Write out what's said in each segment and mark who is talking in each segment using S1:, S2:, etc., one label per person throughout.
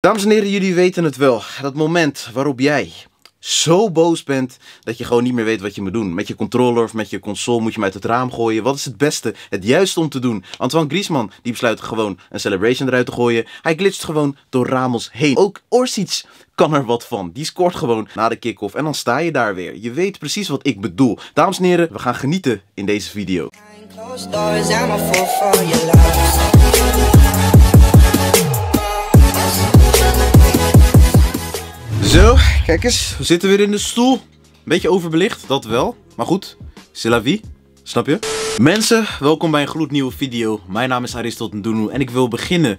S1: Dames en heren, jullie weten het wel. Dat moment waarop jij zo boos bent dat je gewoon niet meer weet wat je moet doen. Met je controller of met je console moet je hem uit het raam gooien. Wat is het beste, het juiste om te doen? Antoine Griezmann die besluit gewoon een celebration eruit te gooien. Hij glitst gewoon door Ramos heen. Ook Orsic kan er wat van. Die scoort gewoon na de kick-off en dan sta je daar weer. Je weet precies wat ik bedoel. Dames en heren, we gaan genieten in deze video. Zo, kijk eens. We zitten weer in de stoel. Beetje overbelicht, dat wel. Maar goed, c'est la vie. Snap je? Mensen, welkom bij een gloednieuwe video. Mijn naam is Aristot Ndunu en ik wil beginnen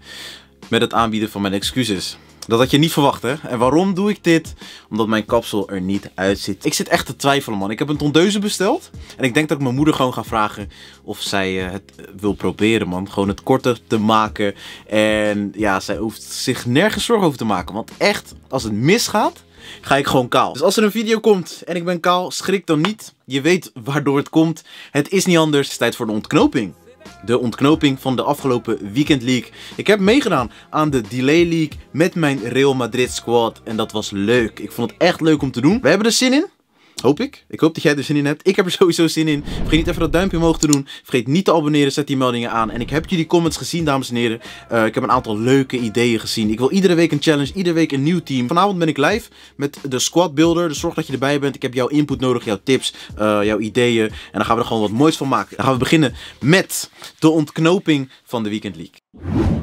S1: met het aanbieden van mijn excuses. Dat had je niet verwacht, hè? En waarom doe ik dit? Omdat mijn kapsel er niet uitziet. Ik zit echt te twijfelen, man. Ik heb een tondeuze besteld. En ik denk dat ik mijn moeder gewoon ga vragen of zij eh, het eh, wil proberen, man. Gewoon het korter te maken. En ja, zij hoeft zich nergens zorgen over te maken. Want echt, als het misgaat, ga ik gewoon kaal. Dus als er een video komt en ik ben kaal, schrik dan niet. Je weet waardoor het komt. Het is niet anders. Het is tijd voor de ontknoping. De ontknoping van de afgelopen Weekend League. Ik heb meegedaan aan de Delay League met mijn Real Madrid squad en dat was leuk. Ik vond het echt leuk om te doen. We hebben er zin in. Hoop ik. Ik hoop dat jij er zin in hebt. Ik heb er sowieso zin in. Vergeet niet even dat duimpje omhoog te doen. Vergeet niet te abonneren. Zet die meldingen aan. En ik heb jullie comments gezien, dames en heren. Eh, ik heb een aantal leuke ideeën gezien. Ik wil iedere week een challenge. Iedere week een nieuw team. Vanavond ben ik live met de squad builder. Dus zorg dat je erbij bent. Ik heb jouw input nodig. Jouw tips. Eh, jouw ideeën. En dan gaan we er gewoon wat moois van maken. Dan gaan we beginnen met de ontknoping van de Weekend League.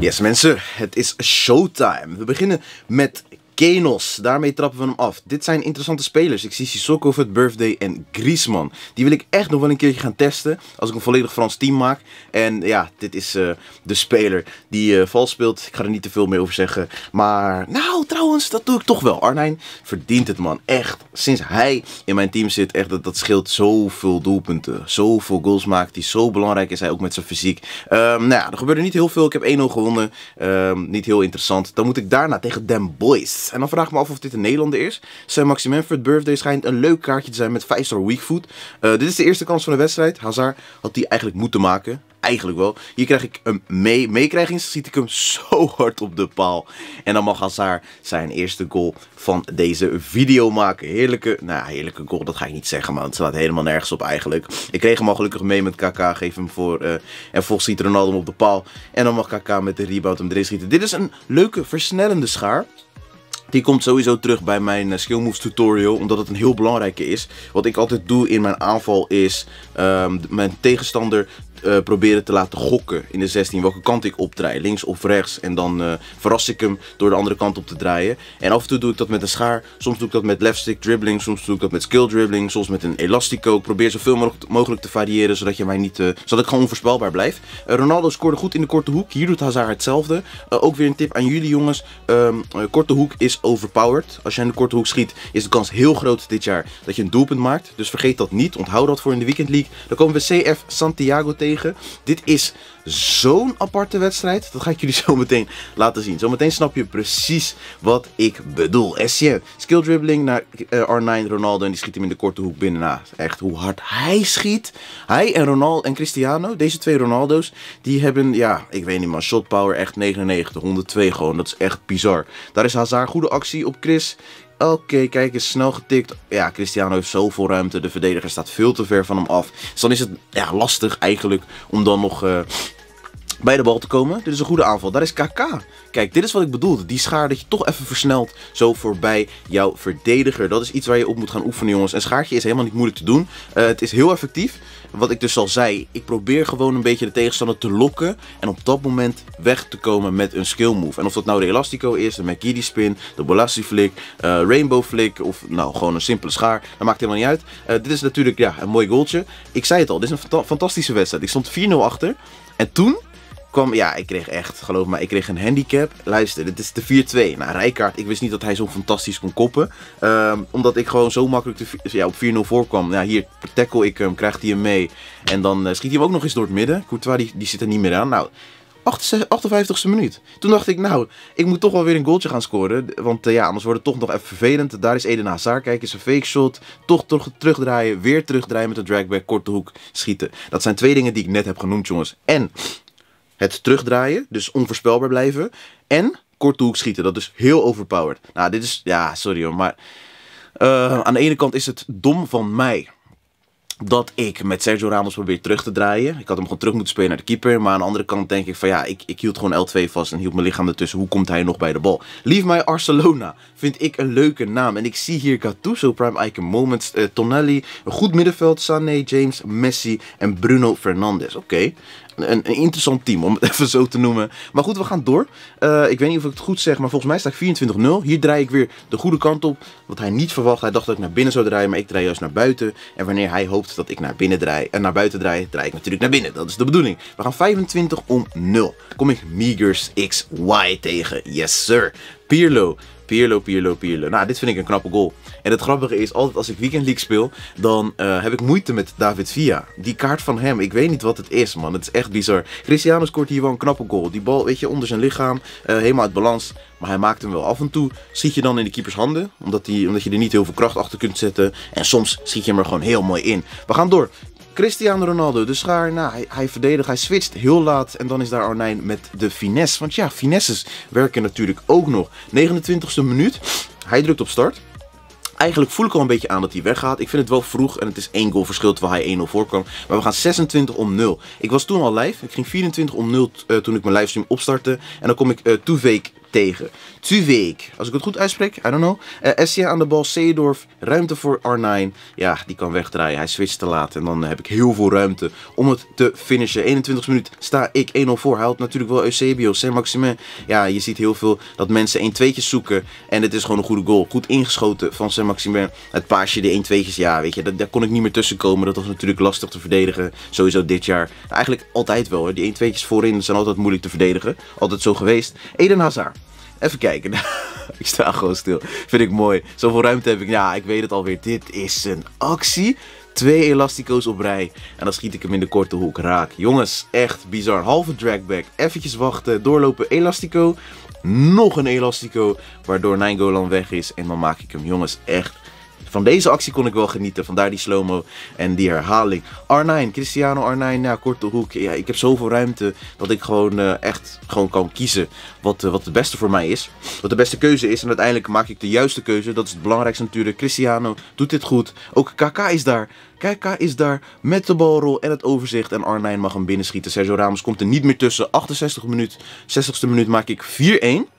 S1: Yes mensen, het is showtime. We beginnen met Kenos. Daarmee trappen we hem af. Dit zijn interessante spelers. Ik zie Sissoko het Birthday en Griezmann. Die wil ik echt nog wel een keertje gaan testen. Als ik een volledig Frans team maak. En ja, dit is eh, de speler die uh, vals speelt. Ik ga er niet te veel meer over zeggen. Maar nou, trouwens, dat doe ik toch wel. Arnijn verdient het, man. Echt. Sinds hij in mijn team zit, echt, dat, dat scheelt zoveel doelpunten. Zoveel goals maakt die Zo belangrijk is hij ook met zijn fysiek. Ehm, nou ja, er gebeurde niet heel veel. Ik heb 1-0 gewonnen. Ehm, niet heel interessant. Dan moet ik daarna tegen Den Boys. En dan vraag ik me af of dit een Nederlander is. Zijn Maxi Manfred birthday schijnt een leuk kaartje te zijn met 5-star weakfoot. Eh, dit is de eerste kans van de wedstrijd. Hazard had die eigenlijk moeten maken. Eigenlijk wel. Hier krijg ik een mee. meekrijging. Ziet ik hem zo hard op de paal. En dan mag Hazard zijn eerste goal van deze video maken. Heerlijke, nou heerlijke goal, dat ga ik niet zeggen man. Het slaat helemaal nergens op eigenlijk. Ik kreeg hem al gelukkig mee met KK. Geef hem voor. Eh, en volgens ziet Ronaldo hem op de paal. En dan mag KK met de rebound hem erin schieten. Dit is een leuke versnellende schaar. Die komt sowieso terug bij mijn eh, skill moves tutorial, omdat het een heel belangrijke is. Wat ik altijd doe in mijn aanval is ehm, mijn tegenstander eh, proberen te laten gokken in de 16 welke kant ik opdraai, links of rechts. En dan eh, verras ik hem door de andere kant op te draaien. En af en toe doe ik dat met een schaar, soms doe ik dat met left stick dribbling, soms doe ik dat met skill dribbling, soms met een elastico. Ik probeer zoveel mogelijk te variëren, zodat, je mij niet, zodat ik gewoon onvoorspelbaar blijf. Ronaldo scoorde goed in de korte hoek, hier doet Hazard hetzelfde. ook weer een tip aan jullie jongens, ehm, korte hoek is overpowered. Als jij in de korte hoek schiet, is de kans heel groot dit jaar dat je een doelpunt maakt. Dus vergeet dat niet. Onthoud dat voor in de Weekend League. Dan komen we CF Santiago tegen. Dit is zo'n aparte wedstrijd. Dat ga ik jullie zo meteen laten zien. Zometeen snap je precies wat ik bedoel. Essien, skill dribbling naar eh, R9 Ronaldo. En die schiet hem in de korte hoek binnenna. Nou, echt hoe hard hij schiet. Hij en Ronaldo en Cristiano, deze twee Ronaldo's, die hebben, ja, ik weet niet meer, shot power echt 99, 102 gewoon. Dat is echt bizar. Daar is Hazard goed actie op Chris. Oké, kijk eens, snel getikt. Ja, Cristiano heeft zoveel ruimte. De verdediger staat veel te ver van hem af. Dus dan is het ja, lastig eigenlijk om dan nog... Eh, bij de bal te komen. Dit is een goede aanval. Daar is KK. Kijk, dit is wat ik bedoelde. Die schaar dat je toch even versnelt zo voorbij jouw verdediger. Dat is iets waar je op moet gaan oefenen, jongens. Een schaartje is helemaal niet moeilijk te doen. Eh, het is heel effectief. Wat ik dus al zei, ik probeer gewoon een beetje de tegenstander te lokken. En op dat moment weg te komen met een skill move. En of dat nou de Elastico is, de McGiddy spin, de Bolassi flick, eh, Rainbow flick. Of nou gewoon een simpele schaar. Dat maakt helemaal niet uit. Eh, dit is natuurlijk ja, een mooi goaltje. Ik zei het al, dit is een fantastische wedstrijd. Ik stond 4-0 achter. En toen ja, ik kreeg echt, geloof me, ik kreeg een handicap. Luister, dit is de 4-2. Nou, Rijkaard, ik wist niet dat hij zo fantastisch kon koppen. Ehm, omdat ik gewoon zo makkelijk ja, op 4-0 voorkwam. Nou, hier tackle ik hem, krijgt hij hem mee. En dan eh, schiet hij hem ook nog eens door het midden. Courtois, die, die zit er niet meer aan. Nou, 58ste minuut. Toen dacht ik, nou, ik moet toch wel weer een goaltje gaan scoren. Want eh, ja, anders wordt het toch nog even vervelend. Daar is Eden Hazard, kijk eens, een fake shot. Toch toch terugdraaien, weer terugdraaien met een dragback, korte hoek, schieten. Dat zijn twee dingen die ik net heb genoemd, jongens. En het terugdraaien, dus onvoorspelbaar blijven. En kort hoek schieten, dat is heel overpowered. Nou, dit is, ja, sorry hoor, maar eh, aan de ene kant is het dom van mij dat ik met Sergio Ramos probeer terug te draaien. Ik had hem gewoon terug moeten spelen naar de keeper. Maar aan de andere kant denk ik van ja, ik, ik hield gewoon L2 vast en hield mijn lichaam ertussen. Hoe komt hij nog bij de bal? Leave my Barcelona vind ik een leuke naam. En ik zie hier Gattuso, Prime Icon Moments, eh, Tonelli, een goed middenveld, Sané, James, Messi en Bruno Fernandes. Oké, een, een, interessant team, om het even zo te noemen. Maar goed, we gaan door. Eh, ik weet niet of ik het goed zeg, maar volgens mij staat 24-0. Hier draai ik weer de goede kant op. Wat hij niet verwacht. Hij dacht dat ik naar binnen zou draaien, maar ik draai juist naar buiten. En wanneer hij hoopt dat ik naar, binnen draai, en eh, naar buiten draai, draai ik natuurlijk naar binnen. Dat is de bedoeling. We gaan 25 om 0. Kom ik Meagers XY tegen. Yes, sir. Pierlo, Pierlo, Pierlo, Pierlo. Nou, dit vind ik een knappe goal. En het grappige is, altijd als ik Weekend League speel, dan eh, heb ik moeite met David Villa. Die kaart van hem, ik weet niet wat het is, man. Het is echt bizar. Cristiano scoort hier wel een knappe goal. Die bal, weet je, onder zijn lichaam, eh, helemaal uit balans. Maar hij maakt hem wel af en toe. Schiet je dan in de keepers handen, omdat, die, omdat je er niet heel veel kracht achter kunt zetten. En soms schiet je hem er gewoon heel mooi in. We gaan door Cristiano Ronaldo, de schaar. Nou, hij, verdedigt, hij switcht heel laat. En dan is daar Arnijn met de finesse. Want ja, finesses werken natuurlijk ook nog. 29e minuut. Hij drukt op start. Eigenlijk voel ik al een beetje aan dat hij weggaat. Ik vind het wel vroeg en het is één goal verschil terwijl hij 1-0 voorkwam. Maar we gaan 26 om 0. Ik was toen al live. Ik ging 24 om 0 eh, toen ik mijn livestream opstartte. En dan kom ik uh, Toeveek tegen. Tuweek, als ik het goed uitspreek, I don't know. Uh, aan de bal, Seedorf, ruimte voor R9. Ja, die kan wegdraaien, hij switcht te laat en dan heb ik heel veel ruimte om het te finishen. 21 minuut sta ik 1-0 voor, hij houdt natuurlijk wel Eusebio, Saint-Maximin. Ja, je ziet heel veel dat mensen 1-2'tjes zoeken en het is gewoon een goede goal. Goed ingeschoten van Saint-Maximin. Het paasje, de 1-2'tjes, ja, weet je, daar, daar kon ik niet meer tussen komen. Dat was natuurlijk lastig te verdedigen, sowieso dit jaar. eigenlijk altijd wel, die 1-2'tjes voorin zijn altijd moeilijk te verdedigen. Altijd zo geweest. Eden Hazard. Even kijken. ik sta gewoon stil. Vind ik mooi. Zoveel ruimte heb ik. Ja, ik weet het alweer. Dit is een actie. Twee elastico's op rij. En dan schiet ik hem in de korte hoek raak. Jongens, echt bizar. Halve dragback. Eventjes wachten. Doorlopen elastico. Nog een elastico. Waardoor Nijngolan weg is. En dan maak ik hem. Jongens, echt van deze actie kon ik wel genieten, vandaar die slow-mo en die herhaling. r Cristiano r korte hoek. Ja, ik heb zoveel ruimte dat ik gewoon eh, echt gewoon kan kiezen wat, eh, wat het beste voor mij is. Wat de beste keuze is en uiteindelijk maak ik de juiste keuze. Dat is het belangrijkste natuurlijk. Cristiano doet dit goed. Ook KK is daar. KK is daar met de balrol en het overzicht. En Arnijn mag hem binnenschieten. Sergio Ramos komt er niet meer tussen. 68 minuut, 60ste minuut maak ik 4-1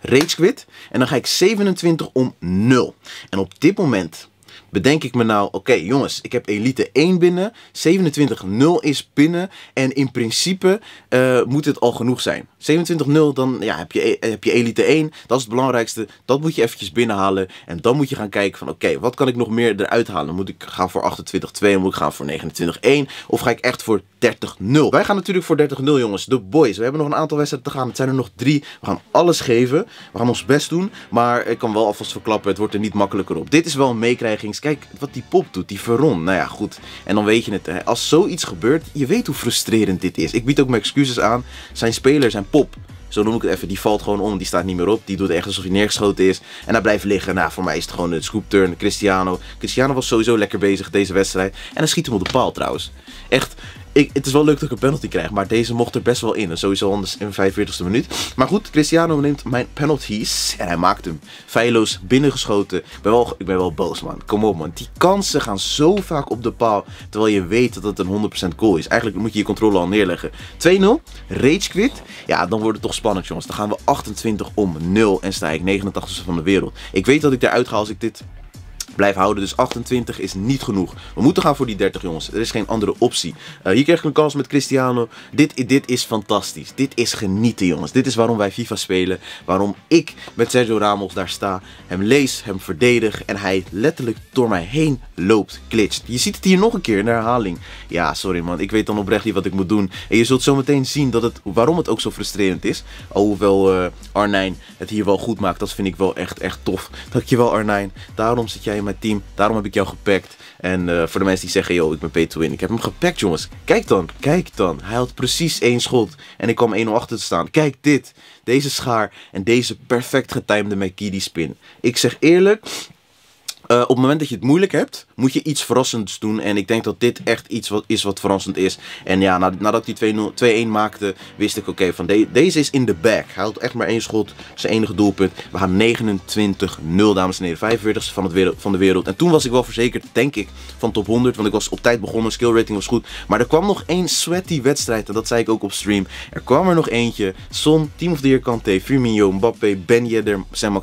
S1: rage quit. En dan ga ik 27 om 0. En op dit moment bedenk ik me nou, oké jongens, ik heb elite 1 binnen, 27-0 is binnen en in principe eh, moet het al genoeg zijn. 27-0, dan ja, heb, je, eh, heb je elite 1, dat is het belangrijkste, dat moet je eventjes binnenhalen en dan moet je gaan kijken van oké, wat kan ik nog meer eruit halen? Moet ik gaan voor 28-2, moet ik gaan voor 29-1 of ga ik echt voor 30-0? Wij gaan natuurlijk voor 30-0 jongens, de boys. We hebben nog een aantal wedstrijden te gaan, het zijn er nog drie. We gaan alles geven, we gaan ons best doen, maar ik kan wel alvast verklappen, het wordt er niet makkelijker op. Dit is wel een meekrijging. Kijk wat die pop doet, die Veron. Nou ja, goed. En dan weet je het. Als zoiets gebeurt, je weet hoe frustrerend dit is. Ik bied ook mijn excuses aan. Zijn speler, zijn pop. Zo noem ik het even. Die valt gewoon om. Die staat niet meer op. Die doet echt alsof hij neergeschoten is. En hij blijft liggen. Nou, voor mij is het gewoon een turn, Cristiano. Cristiano was sowieso lekker bezig deze wedstrijd. En hij schiet hem op de paal trouwens. Echt, ik, het is wel leuk dat ik een penalty krijg, maar deze mocht er best wel in. En sowieso anders in de 45ste minuut. Maar goed, Cristiano neemt mijn penalties en hij maakt hem. Feilloos binnengeschoten. Ik ben, wel, ik ben wel boos, man. Kom op, man. Die kansen gaan zo vaak op de paal, terwijl je weet dat het een 100% goal is. Eigenlijk moet je je controle al neerleggen. 2-0, rage quit. Ja, dan wordt het toch spannend, jongens. Dan gaan we 28 om 0 en sta ik 89ste van de wereld. Ik weet dat ik eruit ga als ik dit blijf houden. Dus 28 is niet genoeg. We moeten gaan voor die 30 jongens. Er is geen andere optie. Eh, hier krijg ik een kans met Cristiano. Dit, dit is fantastisch. Dit is genieten jongens. Dit is waarom wij FIFA spelen. Waarom ik met Sergio Ramos daar sta. Hem lees, hem verdedig. En hij letterlijk door mij heen loopt, glitcht. Je ziet het hier nog een keer in de herhaling. Ja, sorry man. Ik weet dan oprecht niet wat ik moet doen. En je zult zo meteen zien dat het, waarom het ook zo frustrerend is. Alhoewel oh, uh, eh, Arnijn het hier wel goed maakt. Dat vind ik wel echt, echt tof. Dankjewel Arnijn. Daarom zit jij in team. Daarom heb ik jou gepakt. En eh, voor de mensen die zeggen, yo, ik ben pay to win. Ik heb hem gepakt, jongens. Kijk dan, kijk dan. Hij had precies één schot. En ik kwam 1-0 achter te staan. Kijk dit. Deze schaar en deze perfect getimede McKiddy spin. Ik zeg eerlijk, eh, op het moment dat je het moeilijk hebt, moet je iets verrassends doen. En ik denk dat dit echt iets wat, is wat verrassend is. En ja, nadat hij 2-1 maakte, wist ik oké, van deze is in de bag. Hij houdt echt maar één schot, zijn enige doelpunt. We gaan 29-0, dames en heren. 45 van, het wereld, van de wereld. En toen was ik wel verzekerd, denk ik, van top 100. Want ik was op tijd begonnen, skill rating was goed. Maar er kwam nog één sweaty wedstrijd. En dat zei ik ook op stream. Er kwam er nog eentje. Son, Team of the Year Kante, Firmino, Mbappé, Ben Yedder, Sam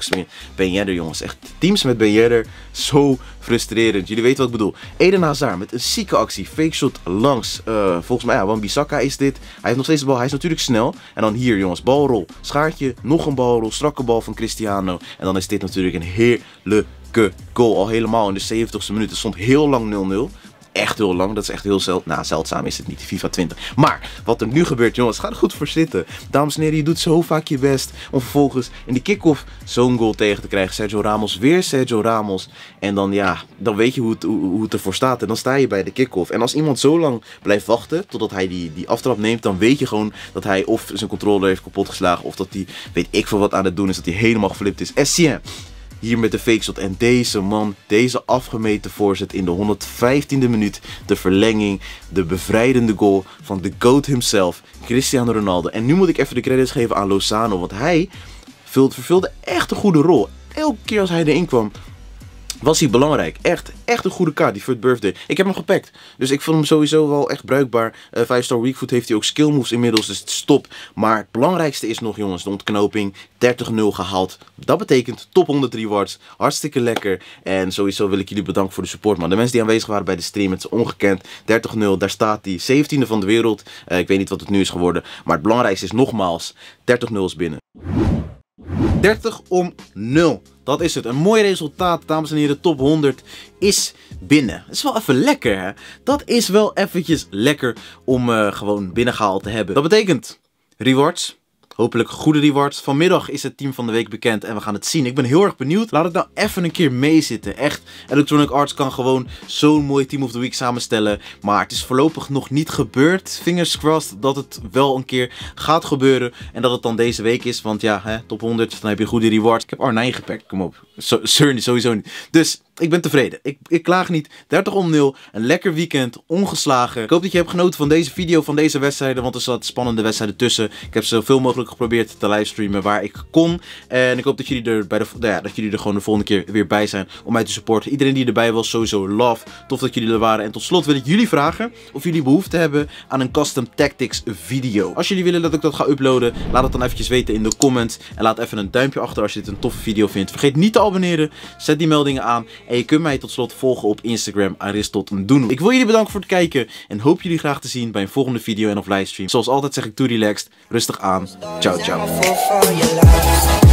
S1: Ben Yedder, jongens. Echt teams met Ben Yedder. Zo frustrerend. Jullie weten wat ik bedoel. Eden Hazard met een zieke actie. Fake shot langs. Eh, volgens mij, ja, Wan-Bissaka is dit. Hij heeft nog steeds de bal. Hij is natuurlijk snel. En dan hier, jongens. Balrol. Schaartje. Nog een balrol. Strakke bal van Cristiano. En dan is dit natuurlijk een heerlijke goal. Al helemaal in de 70ste minuut. stond heel lang 0-0 echt heel lang. Dat is echt heel zeldzaam. Nou, zeldzaam is het niet, FIFA 20. Maar wat er nu gebeurt, jongens, ga er goed voor zitten. Dames en heren, je doet zo vaak je best om vervolgens in de kick-off zo'n goal tegen te krijgen. Sergio Ramos, weer Sergio Ramos. En dan, ja, dan weet je hoe het, hoe het ervoor staat. En dan sta je bij de kick-off. En als iemand zo lang blijft wachten totdat hij die, die aftrap neemt, dan weet je gewoon dat hij of zijn controller heeft kapotgeslagen of dat hij, weet ik veel wat aan het doen is, dat hij helemaal geflipt is. SCM. Hier met de fake shot en deze man, deze afgemeten voorzet in de 115e minuut. De verlenging, de bevrijdende goal van de GOAT himself, Cristiano Ronaldo. En nu moet ik even de credits geven aan Lozano, want hij vervulde echt een goede rol. Elke keer als hij erin kwam, was hij belangrijk. Echt, echt een goede kaart, die Third Birthday. Ik heb hem gepakt. Dus ik vond hem sowieso wel echt bruikbaar. 5-star eh, Weekfood heeft hij ook skill moves inmiddels, dus stop. Maar het belangrijkste is nog jongens, de ontknoping. 30-0 gehaald. Dat betekent top 100 rewards. Hartstikke lekker. En sowieso wil ik jullie bedanken voor de support man. De mensen die aanwezig waren bij de stream, het is ongekend. 30-0, daar staat hij. 17e van de wereld. Eh, ik weet niet wat het nu is geworden. Maar het belangrijkste is nogmaals, 30-0 is binnen. 30 om 0. Dat is het. Een mooi resultaat, dames en heren. Top 100 is binnen. Dat is wel even lekker, hè? Dat is wel eventjes lekker om uh, gewoon binnengehaald te hebben. Dat betekent rewards. Hopelijk goede rewards. Vanmiddag is het team van de week bekend en we gaan het zien. Ik ben heel erg benieuwd. Laat het nou even een keer meezitten. Echt, Electronic Arts kan gewoon zo'n mooi Team of the Week samenstellen. Maar het is voorlopig nog niet gebeurd. Fingers crossed dat het wel een keer gaat gebeuren. En dat het dan deze week is. Want ja, hè, top 100, dan heb je goede rewards. Ik heb r gepakt, kom op. So, sowieso niet. Dus ik ben tevreden. Ik, ik klaag niet. 30 om 0. Een lekker weekend. Ongeslagen. Ik hoop dat je hebt genoten van deze video, van deze wedstrijden. Want er zat spannende wedstrijden tussen. Ik heb zoveel mogelijk geprobeerd te livestreamen waar ik kon. En ik hoop dat jullie er, bij de, nou ja, dat jullie er gewoon de volgende keer weer bij zijn. Om mij te supporten. Iedereen die erbij was, sowieso love. Tof dat jullie er waren. En tot slot wil ik jullie vragen of jullie behoefte hebben aan een custom tactics video. Als jullie willen dat ik dat ga uploaden, laat het dan eventjes weten in de comments. En laat even een duimpje achter als je dit een toffe video vindt. Vergeet niet te abonneren, zet die meldingen aan en je kunt mij tot slot volgen op Instagram Aristot Ik wil jullie bedanken voor het kijken en hoop jullie graag te zien bij een volgende video en of livestream. Zoals altijd zeg ik to relaxed, rustig aan, ciao ciao.